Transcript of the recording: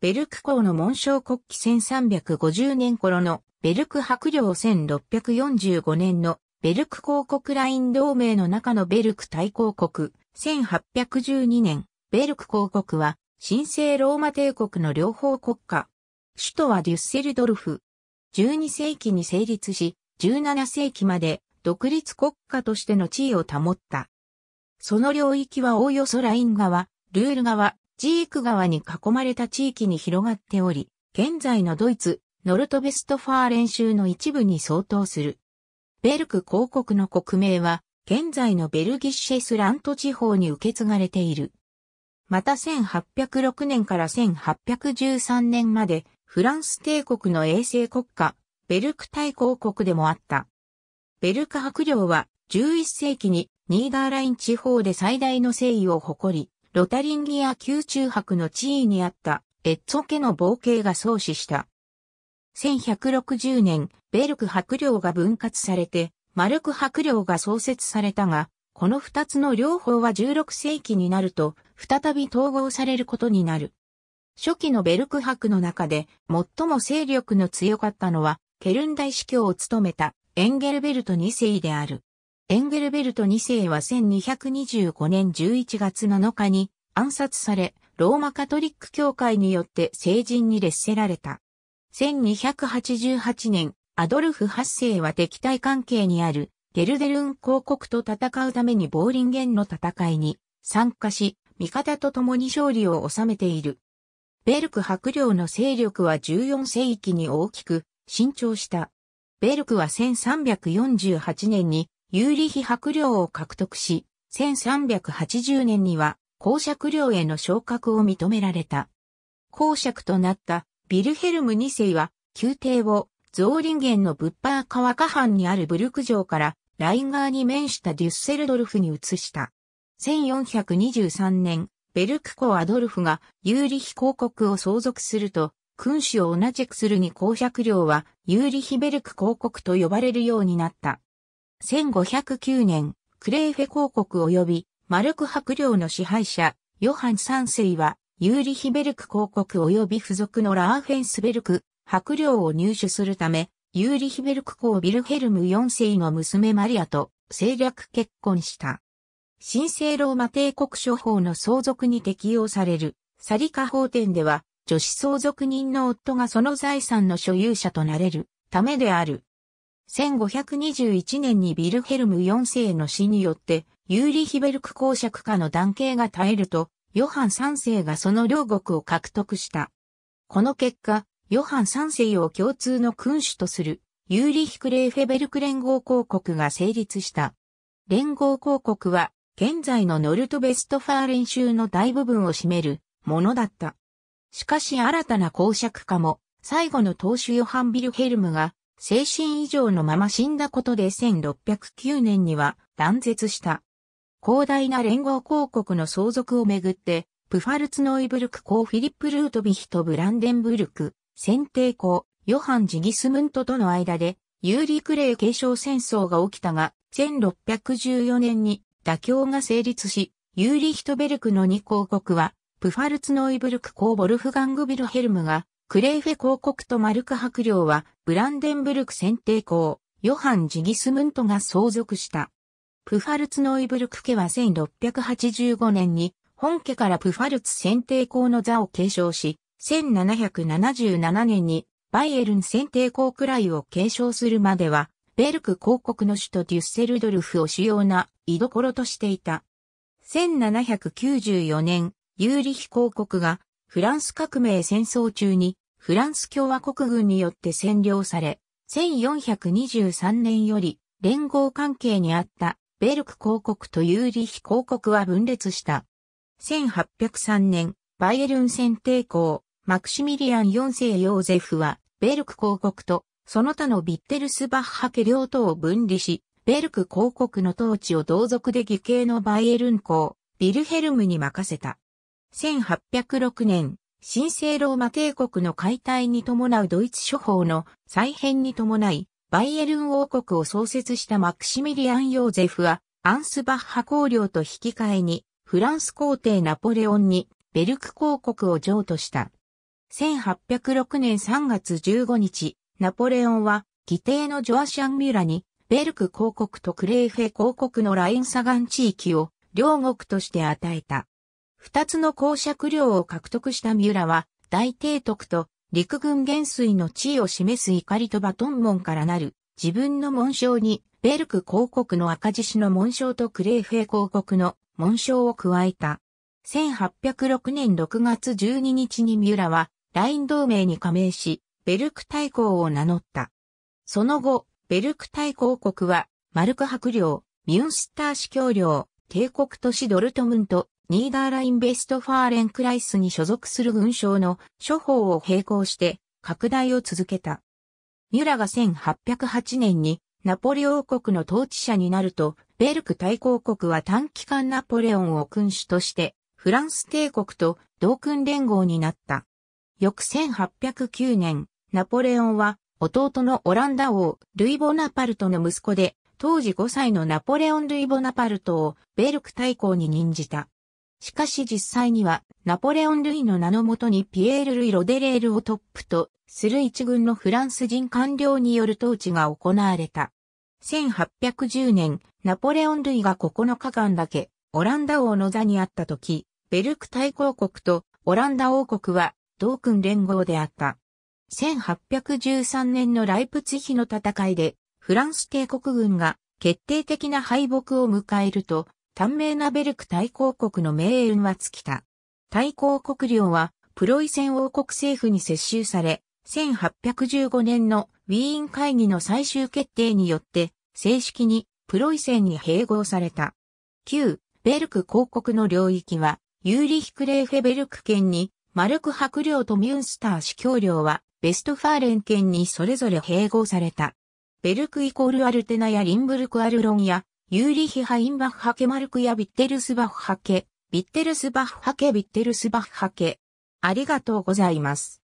ベルク港の紋章国旗1350年頃のベルク伯領1645年のベルク公国ライン同盟の中のベルク大公国1812年ベルク公国は神聖ローマ帝国の両方国家。首都はデュッセルドルフ。12世紀に成立し、17世紀まで独立国家としての地位を保った。その領域はおおよそライン川、ルール川、ジーク川に囲まれた地域に広がっており、現在のドイツ、ノルトベストファーレン州の一部に相当する。ベルク公国の国名は、現在のベルギッシェスラント地方に受け継がれている。また1806年から1813年まで、フランス帝国の衛星国家、ベルク大公国でもあった。ベルク伯領は、11世紀にニーダーライン地方で最大の誠意を誇り、ロタリンギア宮中博の地位にあったエッツォ家の冒険が創始した。1160年、ベルク博領が分割されて、マルク博領が創設されたが、この二つの両方は16世紀になると、再び統合されることになる。初期のベルク伯の中で、最も勢力の強かったのは、ケルン大司教を務めたエンゲルベルト2世である。エンゲルベルト2世は1225年11月7日に暗殺され、ローマカトリック教会によって成人に劣せられた。1288年、アドルフ8世は敵対関係にあるゲルデルン公国と戦うためにボーリンゲンの戦いに参加し、味方と共に勝利を収めている。ベルク伯領の勢力は14世紀に大きく伸長した。ベルクは1348年に有利比白領を獲得し、1380年には公爵領への昇格を認められた。公爵となったビルヘルム2世は、宮廷をゾーリンゲンのブッパー川下藩にあるブルク城からライン川に面したデュッセルドルフに移した。1423年、ベルク公アドルフがユーリヒ公国を相続すると、君主を同じくするに公爵領はユーリヒベルク公国と呼ばれるようになった。1509年、クレーフェ公国及びマルク伯領の支配者、ヨハン三世は、ユーリヒベルク公国及び付属のラーフェンスベルク伯領を入手するため、ユーリヒベルク公ビルヘルム4世の娘マリアと政略結婚した。神聖ローマ帝国諸法の相続に適用されるサリカ法典では、女子相続人の夫がその財産の所有者となれるためである。1521年にビルヘルム4世の死によって、ユーリヒベルク公爵家の男系が絶えると、ヨハン3世がその両国を獲得した。この結果、ヨハン3世を共通の君主とする、ユーリヒクレーフェベルク連合公国が成立した。連合公国は、現在のノルトベストファーレン州の大部分を占めるものだった。しかし新たな公爵家も、最後の当主ヨハン・ビルヘルムが精神異常のまま死んだことで1609年には断絶した。広大な連合公国の相続をめぐって、プファルツノイブルク公フィリップ・ルートビヒとブランデンブルク、選定公、ヨハン・ジギスムントとの間で、ユーリクレイ継承戦争が起きたが、1614年に妥協が成立し、ユーリヒトベルクの2公国は、プファルツノイブルク公ボルフガング・ビルヘルムがクレイフェ公国とマルク伯領は、ブランデンブルク選定公、ヨハン・ジギスムントが相続した。プファルツノイブルク家は1685年に、本家からプファルツ選定公の座を継承し、1777年に、バイエルン選定公くらいを継承するまでは、ベルク公国の首都デュッセルドルフを主要な居所としていた。1794年、ユーリヒ公国がフランス革命戦争中にフランス共和国軍によって占領され、1423年より連合関係にあったベルク公国とユーリヒ公国は分裂した。1803年、バイエルン選定校、マクシミリアン4世ヨーゼフは、ベルク公国と、その他のビッテルスバッハ家両党を分離し、ベルク公国の統治を同族で義兄のバイエルン公、ビルヘルムに任せた。1806年、神聖ローマ帝国の解体に伴うドイツ諸法の再編に伴い、バイエルン王国を創設したマクシミリアン・ヨーゼフは、アンスバッハ公領と引き換えに、フランス皇帝ナポレオンに、ベルク公国を譲渡した。1806年3月15日、ナポレオンは、議定のジョアシャン・ミュラに、ベルク公国とクレーフェ公国のラインガン地域を、両国として与えた。二つの公爵領を獲得した三浦は、大帝徳と陸軍元帥の地位を示す怒りとバトン門からなる自分の紋章にベルク広告の赤獅子の紋章とクレーフェ広告の紋章を加えた。1806年6月12日に三浦はライン同盟に加盟し、ベルク大公を名乗った。その後、ベルク大公国は、マルク伯領、ミュンスター司教領、帝国都市ドルトムント、ニーダーラインベストファーレンクライスに所属する軍省の処方を並行して拡大を続けた。ミュラが1808年にナポレ王国の統治者になると、ベルク大公国は短期間ナポレオンを君主として、フランス帝国と同君連合になった。翌1809年、ナポレオンは弟のオランダ王、ルイ・ボナパルトの息子で、当時5歳のナポレオン・ルイ・ボナパルトをベルク大公に任じた。しかし実際には、ナポレオン・ルイの名のもとにピエール・ルイ・ロデレールをトップとする一軍のフランス人官僚による統治が行われた。1810年、ナポレオン・ルイが9日間だけ、オランダ王の座にあった時、ベルク大公国とオランダ王国は、同君連合であった。1813年のライプツヒの戦いで、フランス帝国軍が決定的な敗北を迎えると、短命なベルク大公国の命運は尽きた。大公国領は、プロイセン王国政府に接収され、1815年のウィーン会議の最終決定によって、正式にプロイセンに併合された。旧ベルク公国の領域は、ユーリヒクレーフェベルク県に、マルク伯領とミュンスター司教領は、ベストファーレン県にそれぞれ併合された。ベルクイコールアルテナやリンブルクアルロンや、ユーリヒ・ハインバッハケ・マルクやビッテルスバッハケ、ビッテルスバッハケ、ビッテルスバッハケ。ありがとうございます。